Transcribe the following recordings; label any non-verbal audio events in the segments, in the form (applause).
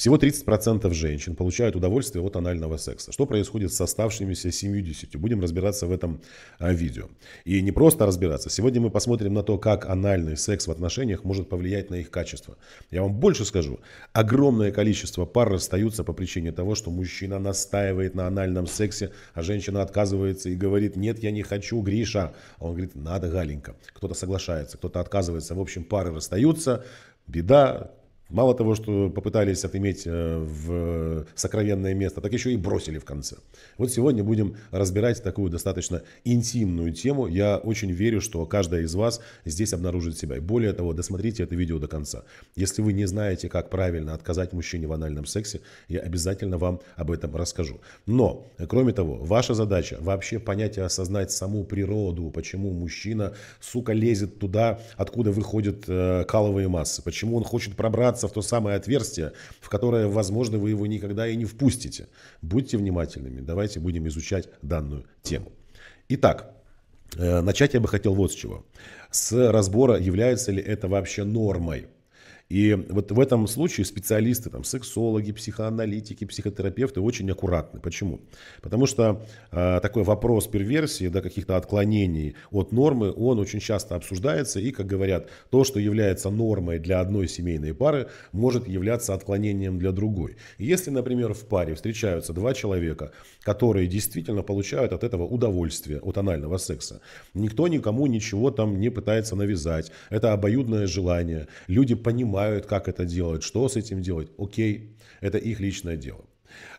Всего 30% женщин получают удовольствие от анального секса. Что происходит с оставшимися 70? Будем разбираться в этом а, видео. И не просто разбираться. Сегодня мы посмотрим на то, как анальный секс в отношениях может повлиять на их качество. Я вам больше скажу. Огромное количество пар расстаются по причине того, что мужчина настаивает на анальном сексе, а женщина отказывается и говорит, нет, я не хочу, Гриша. А он говорит, надо, Галенька. Кто-то соглашается, кто-то отказывается. В общем, пары расстаются, беда, Мало того, что попытались отыметь э, в сокровенное место, так еще и бросили в конце. Вот сегодня будем разбирать такую достаточно интимную тему. Я очень верю, что каждая из вас здесь обнаружит себя. И более того, досмотрите это видео до конца. Если вы не знаете, как правильно отказать мужчине в анальном сексе, я обязательно вам об этом расскажу. Но, э, кроме того, ваша задача вообще понять и осознать саму природу, почему мужчина, сука, лезет туда, откуда выходят э, каловые массы, почему он хочет пробраться вписаться в то самое отверстие, в которое, возможно, вы его никогда и не впустите. Будьте внимательными, давайте будем изучать данную тему. Итак, э, начать я бы хотел вот с чего. С разбора, является ли это вообще нормой и вот в этом случае специалисты, там, сексологи, психоаналитики, психотерапевты очень аккуратны. Почему? Потому что э, такой вопрос перверсии, да, каких-то отклонений от нормы, он очень часто обсуждается. И, как говорят, то, что является нормой для одной семейной пары, может являться отклонением для другой. если, например, в паре встречаются два человека, которые действительно получают от этого удовольствие, от анального секса, никто никому ничего там не пытается навязать. Это обоюдное желание. Люди понимают, желают, как это делать, что с этим делать, окей, это их личное дело.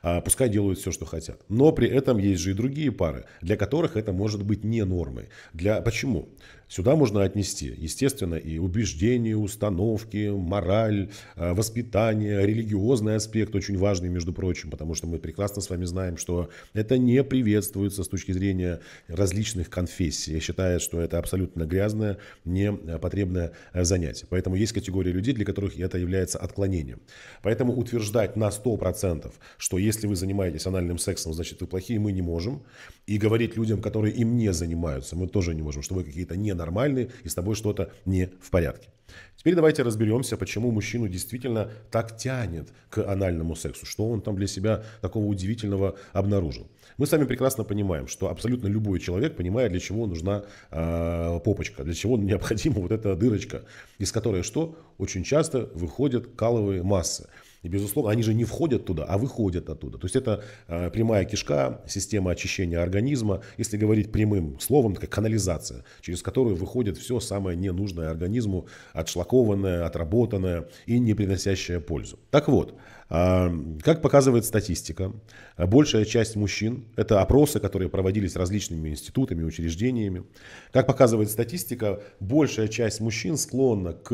А, пускай делают все, что хотят. Но при этом есть же и другие пары, для которых это может быть не нормой. Для... Почему? Сюда можно отнести, естественно, и убеждения, установки, мораль, а, воспитание, религиозный аспект очень важный, между прочим, потому что мы прекрасно с вами знаем, что это не приветствуется с точки зрения различных конфессий. Я считаю, что это абсолютно грязное, непотребное а, занятие. Поэтому есть категория людей, для которых это является отклонением. Поэтому утверждать на 100%, что если если вы занимаетесь анальным сексом, значит, вы плохие, мы не можем. И говорить людям, которые им не занимаются, мы тоже не можем, что вы какие-то ненормальные и с тобой что-то не в порядке. Теперь давайте разберемся, почему мужчину действительно так тянет к анальному сексу, что он там для себя такого удивительного обнаружил. Мы сами прекрасно понимаем, что абсолютно любой человек понимает, для чего нужна э, попочка, для чего (laughs) необходима вот эта дырочка, из которой что? Очень часто выходят каловые массы. И, безусловно, они же не входят туда, а выходят оттуда. То есть это э, прямая кишка, система очищения организма, если говорить прямым словом, как канализация, через которую выходит все самое ненужное организму, отшлакованное, отработанное и не приносящее пользу. Так вот, как показывает статистика, большая часть мужчин, это опросы, которые проводились различными институтами, учреждениями, как показывает статистика, большая часть мужчин склонна к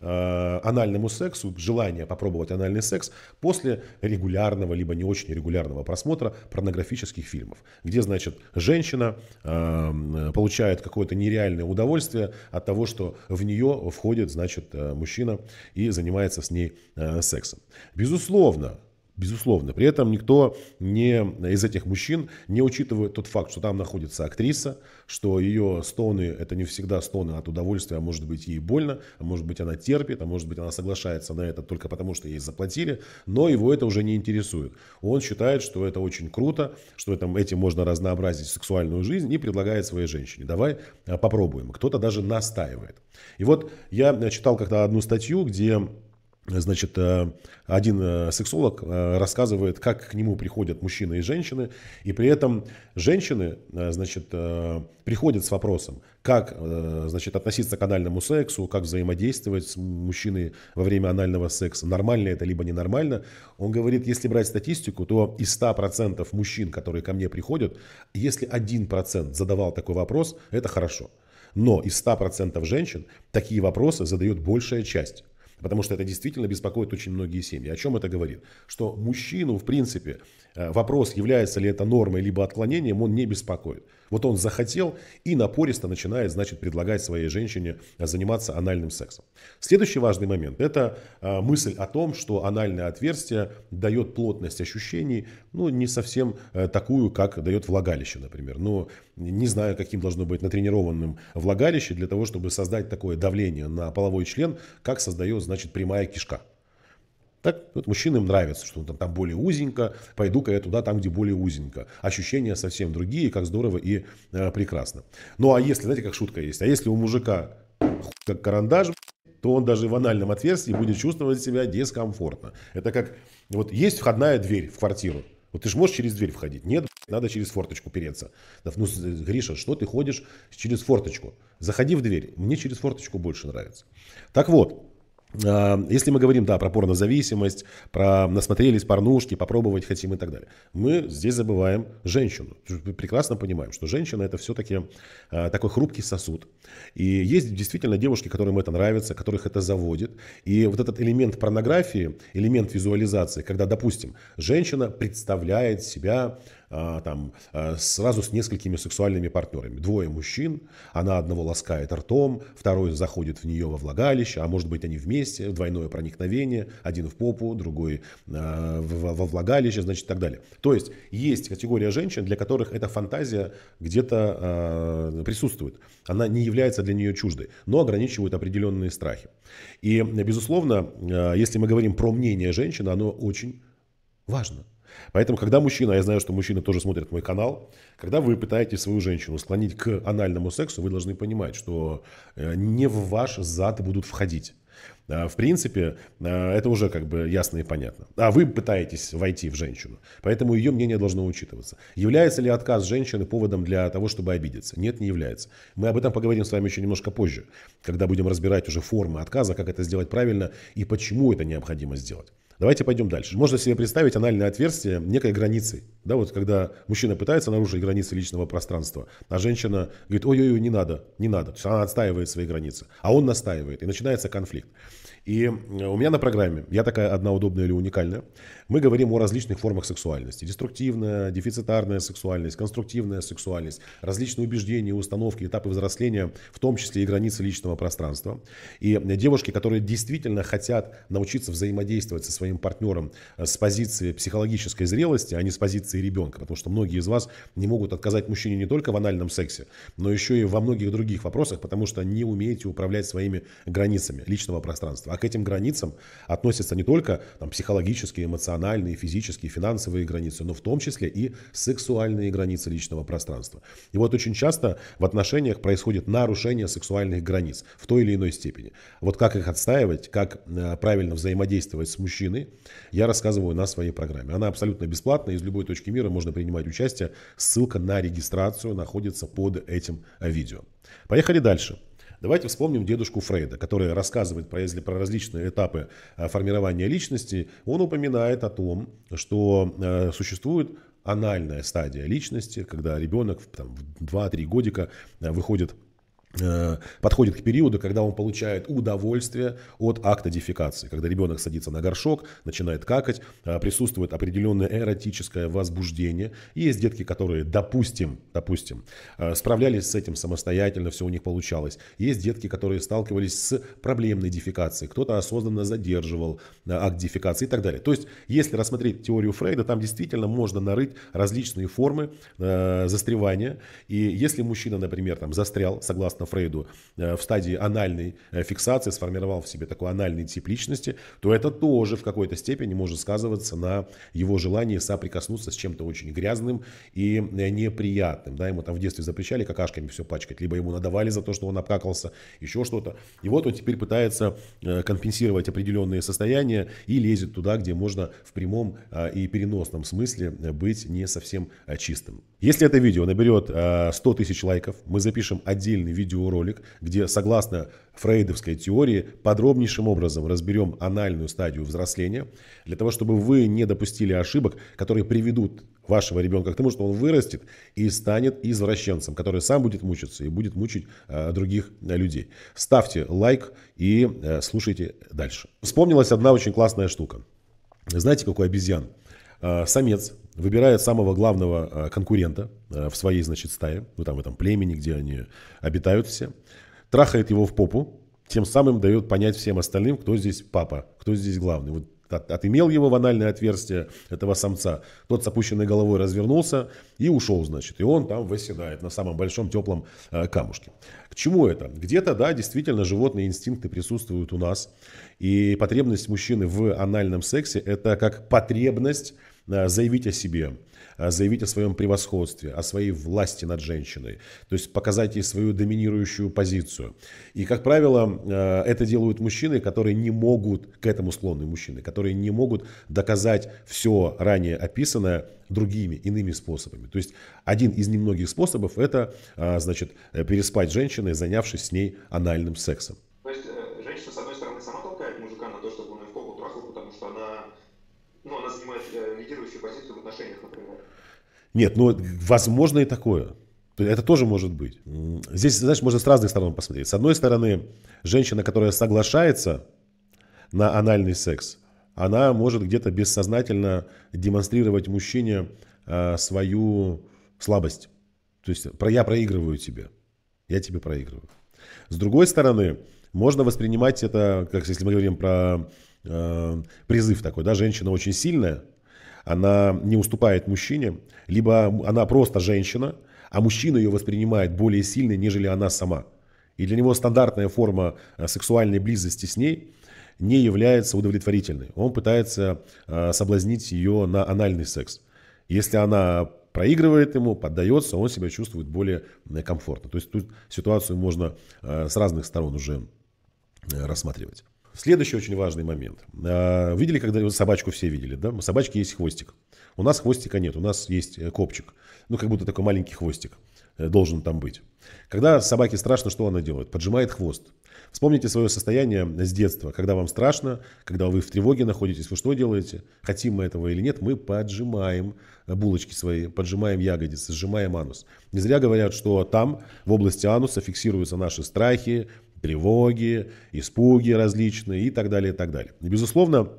э, анальному сексу, желание попробовать анальный секс после регулярного, либо не очень регулярного просмотра порнографических фильмов, где, значит, женщина получает какое-то нереальное удовольствие от того, что в нее входит, значит, э, мужчина и занимается с ней э, сексом. Безусловно, Безусловно, Безусловно. При этом никто не, из этих мужчин не учитывает тот факт, что там находится актриса, что ее стоны – это не всегда стоны от удовольствия, а может быть ей больно, а может быть она терпит, а может быть она соглашается на это только потому, что ей заплатили, но его это уже не интересует. Он считает, что это очень круто, что этом, этим можно разнообразить сексуальную жизнь и предлагает своей женщине. Давай а, попробуем. Кто-то даже настаивает. И вот я э, читал когда одну статью, где Значит, э, один э, сексолог э, рассказывает, как к нему приходят мужчины и женщины, и при этом женщины, значит, приходят с вопросом, как, значит, относиться к анальному сексу, как взаимодействовать с мужчиной во время анального секса, нормально это либо ненормально. Он говорит, если брать статистику, то из 100% мужчин, которые ко мне приходят, если 1% задавал такой вопрос, это хорошо. Но из 100% женщин такие вопросы задает большая часть. Потому что это действительно беспокоит очень многие семьи. О чем это говорит? Что мужчину, в принципе, э, вопрос, является ли это нормой либо отклонением, он не беспокоит. Вот он захотел и напористо начинает, значит, предлагать своей женщине а, заниматься анальным сексом. Следующий важный момент – это а, мысль о том, что анальное отверстие дает плотность ощущений, ну, не совсем э, такую, как дает влагалище, например. Но ну, не знаю, каким должно быть натренированным влагалище для того, чтобы создать такое давление на половой член, как создает, значит, прямая кишка. Так, вот мужчинам нравится, что ну, там, там более узенько, пойду-ка я туда, там, где более узенько. Ощущения совсем другие, как здорово и э, прекрасно. Ну, а если, знаете, как шутка есть, а если у мужика как карандаш, то он даже в анальном отверстии будет чувствовать себя дискомфортно. Это как, вот есть входная дверь в квартиру, вот ты же можешь через дверь входить? Нет, надо через форточку переться. Ну, э, Гриша, что ты ходишь через форточку? Заходи в дверь. Мне через форточку больше нравится. Так вот, а, если мы говорим, да, про порнозависимость, про насмотрелись порнушки, попробовать хотим и так далее, мы здесь забываем женщину. Прекрасно понимаем, что женщина это все-таки а, такой хрупкий сосуд. И есть действительно девушки, которым это нравится, которых это заводит. И вот этот элемент порнографии, элемент визуализации, когда, допустим, женщина представляет себя а, там, а, сразу с несколькими сексуальными партнерами. Двое мужчин, она одного ласкает ртом, второй заходит в нее во влагалище, а может быть они вместе, двойное проникновение, один в попу, другой а, во влагалище, значит и так далее. То есть есть категория женщин, для которых эта фантазия где-то присутствует. Она не является для нее чуждой, но ограничивает определенные страхи. И, безусловно, если мы говорим про мнение женщины, оно очень Важно. Поэтому, когда мужчина, я знаю, что мужчины тоже смотрят мой канал, когда вы пытаетесь свою женщину склонить к анальному сексу, вы должны понимать, что э, не в ваш зад будут входить. А, в принципе, а, это уже как бы ясно и понятно. А вы пытаетесь войти в женщину, поэтому ее мнение должно учитываться. Является ли отказ женщины поводом для того, чтобы обидеться? Нет, не является. Мы об этом поговорим с вами еще немножко позже, когда будем разбирать уже формы отказа, как это сделать правильно и почему это необходимо сделать. Давайте пойдем дальше. Можно себе представить анальное отверстие некой границей. Да, вот когда мужчина пытается нарушить границы личного пространства, а женщина говорит, ой-ой-ой, не надо, не надо. То есть она отстаивает свои границы, а он настаивает, и начинается конфликт. И э, у меня на программе, я такая одна удобная или уникальная, мы говорим о различных формах сексуальности. Деструктивная, дефицитарная сексуальность, конструктивная сексуальность, различные убеждения, установки, этапы взросления, в том числе и границы личного пространства. И э, девушки, которые действительно хотят научиться взаимодействовать со своим своим партнером э, с позиции психологической зрелости, а не с позиции ребенка. Потому что многие из вас не могут отказать мужчине не только в анальном сексе, но еще и во многих других вопросах, потому что не умеете управлять своими границами личного пространства. А к этим границам относятся не только там, психологические, эмоциональные, физические, финансовые границы, но в том числе и сексуальные границы личного пространства. И вот очень часто в отношениях происходит нарушение сексуальных границ в той или иной степени. Вот как их отстаивать, как э, правильно взаимодействовать с мужчиной, войны, я рассказываю на своей программе. Она абсолютно бесплатная, из любой точки мира можно принимать участие. Ссылка на регистрацию находится под этим видео. Поехали дальше. Давайте вспомним дедушку Фрейда, который рассказывает про, если, про различные этапы э, формирования личности. Он упоминает о том, что э, существует анальная стадия личности, когда ребенок там, в 2-3 годика э, выходит Э, подходит к периоду, когда он получает удовольствие от акта дефекации, когда ребенок садится на горшок, начинает какать, э, присутствует определенное эротическое возбуждение. Есть детки, которые, допустим, допустим, э, справлялись с этим самостоятельно, все у них получалось. Есть детки, которые сталкивались с проблемной дефекацией, кто-то осознанно задерживал акт дефекации и так далее. То есть, если рассмотреть теорию Фрейда, там действительно можно нарыть различные формы застревания. И если мужчина, например, там застрял, согласно Фрейду э, в стадии анальной э, фиксации, сформировал в себе такой анальный тип личности, то это тоже в какой-то степени может сказываться на его желании соприкоснуться с чем-то очень грязным и э, неприятным. Да, ему там в детстве запрещали какашками все пачкать, либо ему надавали за то, что он обкакался, еще что-то. И вот он теперь пытается компенсировать определенные состояния и лезет туда, где можно в прямом и переносном смысле быть не совсем чистым. Если это видео наберет 100 э, тысяч лайков, мы запишем отдельный видеоролик, где, согласно фрейдовской теории, подробнейшим образом разберем анальную стадию взросления, для того, чтобы вы не допустили ошибок, которые приведут вашего ребенка к тому, что он вырастет и станет извращенцем, который сам будет мучиться и будет мучить э, других э, людей. Ставьте лайк и слушайте дальше. Вспомнилась одна очень классная штука. Знаете, какой обезьян? Самец выбирает самого главного а, конкурента а, в своей, значит, стае, ну там в этом племени, где они обитают все, трахает его в попу, тем самым дает понять всем остальным, кто здесь папа, кто здесь главный. Вот от, отымел его в анальное отверстие этого самца. Тот с опущенной головой развернулся и ушел, значит. И он там восседает на самом большом теплом э, камушке. К чему это? Где-то, да, действительно, животные инстинкты присутствуют у нас. И потребность мужчины в анальном сексе – это как потребность Э, заявить о себе, э, заявить о своем превосходстве, о своей власти над женщиной, то есть показать ей свою доминирующую позицию. И, как правило, э, это делают мужчины, которые не могут, к этому склонны мужчины, которые не могут доказать все ранее описанное другими, иными способами. То есть один из немногих способов это, значит, переспать с женщиной, занявшись с ней анальным сексом. Нет, ну, возможно и такое. Это тоже может быть. Здесь, знаешь, можно с разных сторон посмотреть. С одной стороны, женщина, которая соглашается на анальный секс, она может где-то бессознательно демонстрировать мужчине э, свою слабость. То есть про я проигрываю тебе, я тебе проигрываю. С другой стороны, можно воспринимать это, как если мы говорим про э, призыв такой, да, женщина очень сильная, она не уступает мужчине, либо она просто женщина, а мужчина ее воспринимает более сильной, нежели она сама. И для него стандартная форма э, сексуальной близости с ней не является удовлетворительной. Он пытается э, соблазнить ее на анальный секс. Если она проигрывает ему, поддается, он себя чувствует более э, комфортно. То есть тут ситуацию можно с разных сторон уже рассматривать. Следующий очень важный момент. А, видели, когда собачку все видели, да? У собачки есть хвостик. У нас хвостика нет, у нас есть э, копчик. Ну, как будто такой маленький хвостик э, должен там быть. Когда собаке страшно, что она делает? Поджимает хвост. Вспомните свое состояние с детства, когда вам страшно, когда вы в тревоге находитесь, вы что делаете? Хотим мы этого или нет, мы поджимаем э, булочки свои, поджимаем ягодицы, сжимаем анус. Не зря говорят, что там, в области ануса, фиксируются наши страхи, тревоги, испуги различные и так далее, и так далее. И, безусловно,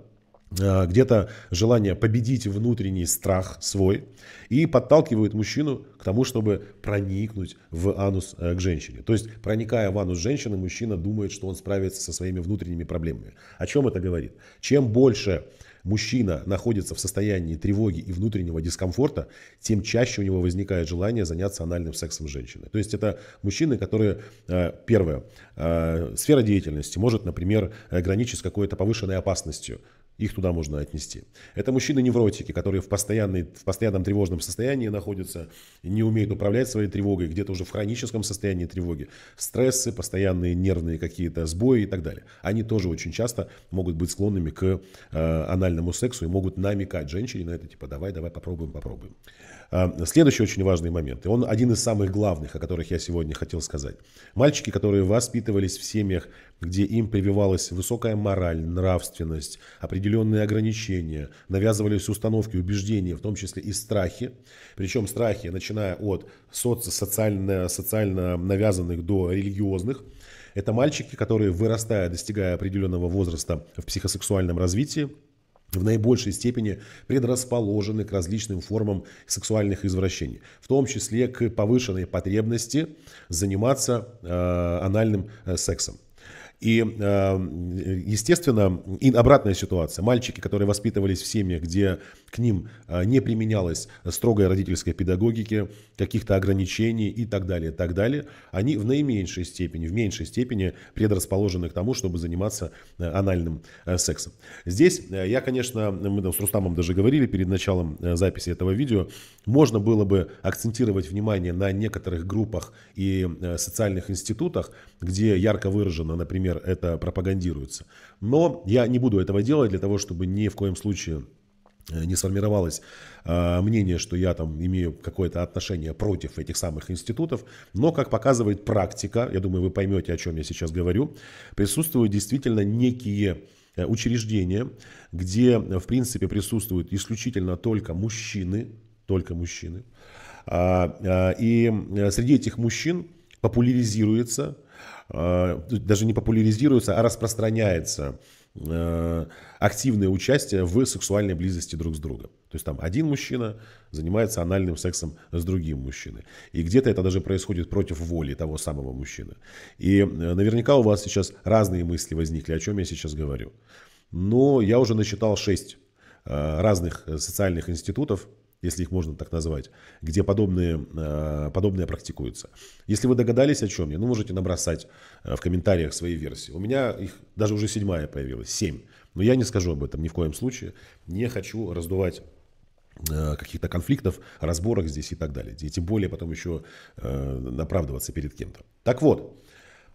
э, где-то желание победить внутренний страх свой и подталкивает мужчину к тому, чтобы проникнуть в анус э, к женщине. То есть, проникая в анус женщины, мужчина думает, что он справится со своими внутренними проблемами. О чем это говорит? Чем больше мужчина находится в состоянии тревоги и внутреннего дискомфорта, тем чаще у него возникает желание заняться анальным сексом женщины. То есть это мужчины, которые, э, первое, э, сфера деятельности может, например, граничить с какой-то повышенной опасностью их туда можно отнести. Это мужчины-невротики, которые в, постоянной, в постоянном тревожном состоянии находятся, не умеют управлять своей тревогой, где-то уже в хроническом состоянии тревоги, стрессы, постоянные нервные какие-то сбои и так далее. Они тоже очень часто могут быть склонными к э, анальному сексу и могут намекать женщине на это, типа, давай, давай, попробуем, попробуем. А, следующий очень важный момент, и он один из самых главных, о которых я сегодня хотел сказать. Мальчики, которые воспитывались в семьях, где им прививалась высокая мораль, нравственность, определенные ограничения, навязывались установки, убеждения, в том числе и страхи. Причем страхи, начиная от соци социально, социально навязанных до религиозных, это мальчики, которые, вырастая, достигая определенного возраста в психосексуальном развитии, в наибольшей степени предрасположены к различным формам сексуальных извращений, в том числе к повышенной потребности заниматься э, анальным э, сексом. И, э, естественно, и обратная ситуация. Мальчики, которые воспитывались в семьях, где к ним а, не применялось строгая родительская педагогики каких-то ограничений и так далее, так далее, они в наименьшей степени, в меньшей степени предрасположены к тому, чтобы заниматься э, анальным э, сексом. Здесь э, я, конечно, мы с Рустамом даже говорили перед началом записи этого видео, можно было бы акцентировать внимание на некоторых группах и социальных институтах, где ярко выражено, например, это пропагандируется. Но я не буду этого делать для того, чтобы ни в коем случае Э, не сформировалось э, мнение, что я там имею какое-то отношение против этих самых институтов, но, как показывает практика, я думаю, вы поймете, о чем я сейчас говорю, присутствуют действительно некие э, учреждения, где, в принципе, присутствуют исключительно только мужчины, только мужчины, а, а, э, э, и среди этих мужчин популяризируется, э, даже не популяризируется, а распространяется Э, активное участие в сексуальной близости друг с другом. То есть там один мужчина занимается анальным сексом с другим мужчиной. И где-то это даже происходит против воли того самого мужчины. И э, наверняка у вас сейчас разные мысли возникли, о чем я сейчас говорю. Но я уже насчитал шесть э, разных социальных институтов, если их можно так назвать, где подобные, э, подобные практикуются. Если вы догадались о чем я, ну, можете набросать э, в комментариях свои версии. У меня их даже уже седьмая появилась, семь. Но я не скажу об этом ни в коем случае. Не хочу раздувать э, каких-то конфликтов, разборок здесь и так далее. И тем более потом еще э, оправдываться перед кем-то. Так вот,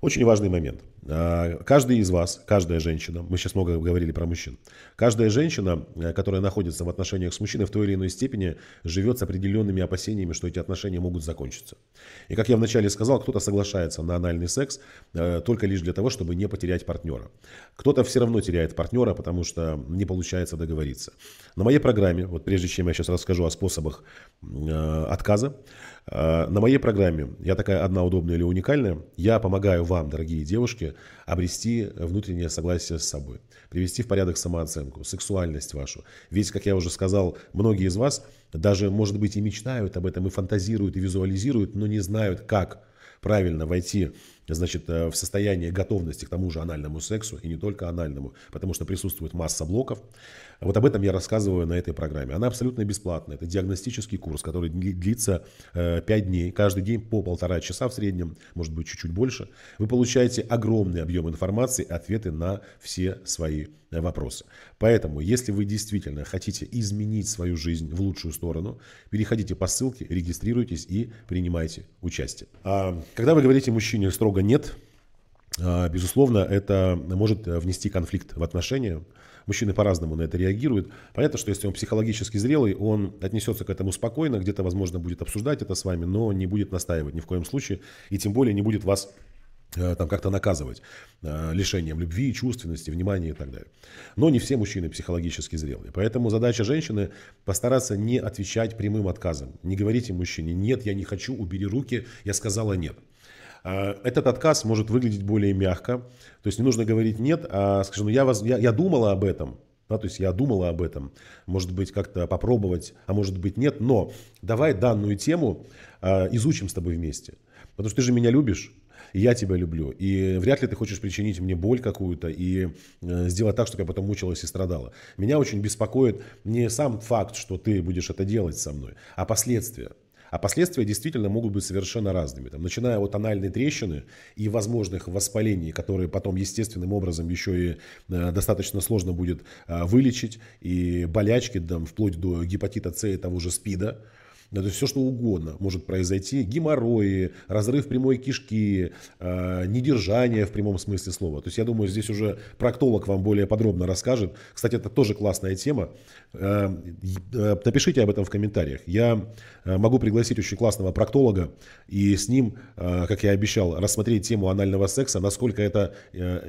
очень важный момент – а, каждый из вас, каждая женщина, мы сейчас много говорили про мужчин, каждая женщина, э, которая находится в отношениях с мужчиной, в той или иной степени живет с определенными опасениями, что эти отношения могут закончиться. И как я вначале сказал, кто-то соглашается на анальный секс э, только лишь для того, чтобы не потерять партнера. Кто-то все равно теряет партнера, потому что не получается договориться. На моей программе, вот прежде чем я сейчас расскажу о способах э, отказа, на моей программе, я такая одна удобная или уникальная, я помогаю вам, дорогие девушки, обрести внутреннее согласие с собой, привести в порядок самооценку, сексуальность вашу. Ведь, как я уже сказал, многие из вас даже, может быть, и мечтают об этом, и фантазируют, и визуализируют, но не знают, как правильно войти значит, э, в состоянии готовности к тому же анальному сексу, и не только анальному, потому что присутствует масса блоков. Вот об этом я рассказываю на этой программе. Она абсолютно бесплатная. Это диагностический курс, который длится 5 э, дней, каждый день по полтора часа в среднем, может быть, чуть-чуть больше. Вы получаете огромный объем информации, ответы на все свои э, вопросы. Поэтому, если вы действительно хотите изменить свою жизнь в лучшую сторону, переходите по ссылке, регистрируйтесь и принимайте участие. А когда вы говорите мужчине строго диалога нет, а, безусловно, это может э, внести конфликт в отношения. Мужчины по-разному на это реагируют. Понятно, что если он психологически зрелый, он отнесется к этому спокойно, где-то, возможно, будет обсуждать это с вами, но не будет настаивать ни в коем случае, и тем более не будет вас э, там как-то наказывать э, лишением любви, чувственности, внимания и так далее. Но не все мужчины психологически зрелые. Поэтому задача женщины постараться не отвечать прямым отказом. Не говорите мужчине «нет, я не хочу, убери руки, я сказала нет». А, этот отказ может выглядеть более мягко. То есть не нужно говорить «нет», а скажем, «ну я, вас, я, я думала об этом, да, то есть я думала об этом, может быть, как-то попробовать, а может быть, нет, но давай данную тему э, изучим с тобой вместе. Потому что ты же меня любишь, и я тебя люблю. И вряд ли ты хочешь причинить мне боль какую-то и э, сделать так, чтобы я потом мучилась и страдала. Меня очень беспокоит не сам факт, что ты будешь это делать со мной, а последствия. А последствия действительно могут быть совершенно разными. Там, начиная от анальной трещины и возможных воспалений, которые потом естественным образом еще и э, достаточно сложно будет э, вылечить, и болячки, там, вплоть до гепатита С и того же СПИДа, то есть все, что угодно может произойти. Геморрои, разрыв прямой кишки, э, недержание в прямом смысле слова. То есть, я думаю, здесь уже проктолог вам более подробно расскажет. Кстати, это тоже классная тема. Э, э, напишите об этом в комментариях. Я могу пригласить очень классного проктолога и с ним, как я обещал, рассмотреть тему анального секса, насколько это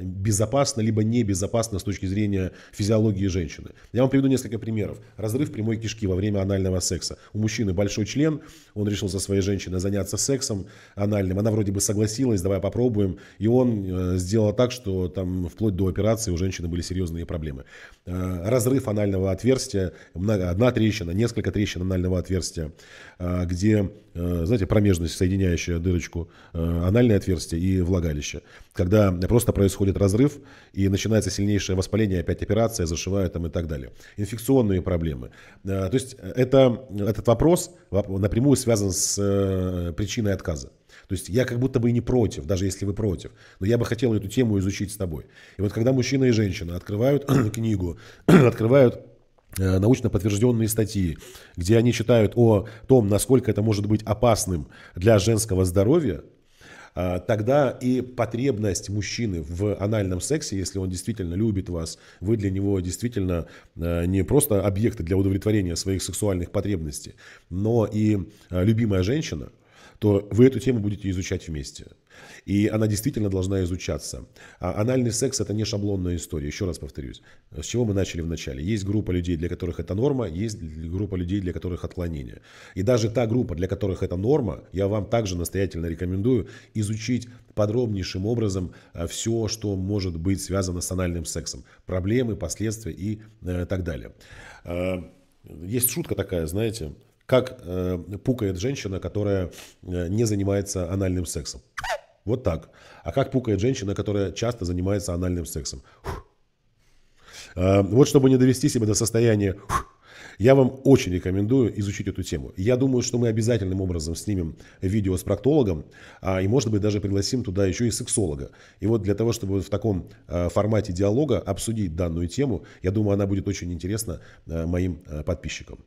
безопасно, либо небезопасно с точки зрения физиологии женщины. Я вам приведу несколько примеров. Разрыв прямой кишки во время анального секса. У мужчины болезнь большой член, он решил со своей женщиной заняться сексом анальным. Она вроде бы согласилась, давай попробуем. И он э, сделал так, что там вплоть до операции у женщины были серьезные проблемы. Э, разрыв анального отверстия, одна трещина, несколько трещин анального отверстия, э, где Э, знаете, промежность, соединяющая дырочку, э, анальное отверстие и влагалище. Когда просто происходит разрыв и начинается сильнейшее воспаление, опять операция, зашивают там и так далее. Инфекционные проблемы. Э, то есть это, этот вопрос напрямую связан с причиной отказа. То есть я как будто бы и не против, даже если вы против. Но я бы хотел эту тему изучить с тобой. И вот когда мужчина и женщина открывают (clears throat) книгу, (clears throat) открывают Э, научно подтвержденные статьи, где они читают о том, насколько это может быть опасным для женского здоровья, э, тогда и потребность мужчины в анальном сексе, если он действительно любит вас, вы для него действительно э, не просто объекты для удовлетворения своих сексуальных потребностей, но и любимая женщина, то вы эту тему будете изучать вместе. И она действительно должна изучаться. А анальный секс – это не шаблонная история, еще раз повторюсь. С чего мы начали в начале? Есть группа людей, для которых это норма, есть группа людей, для которых отклонение. И даже та группа, для которых это норма, я вам также настоятельно рекомендую изучить подробнейшим образом э, все, что может быть связано с анальным сексом. Проблемы, последствия и э, так далее. Э, есть шутка такая, знаете, как пукает женщина, которая не занимается анальным сексом. Вот так. А как пукает женщина, которая часто занимается анальным сексом? А, вот чтобы не довести себя до состояния я вам очень рекомендую изучить эту тему. Я думаю, что мы обязательным образом снимем видео с проктологом, а, и, может быть, даже пригласим туда еще и сексолога. И вот для того, чтобы в таком а, формате диалога обсудить данную тему, я думаю, она будет очень интересна моим подписчикам.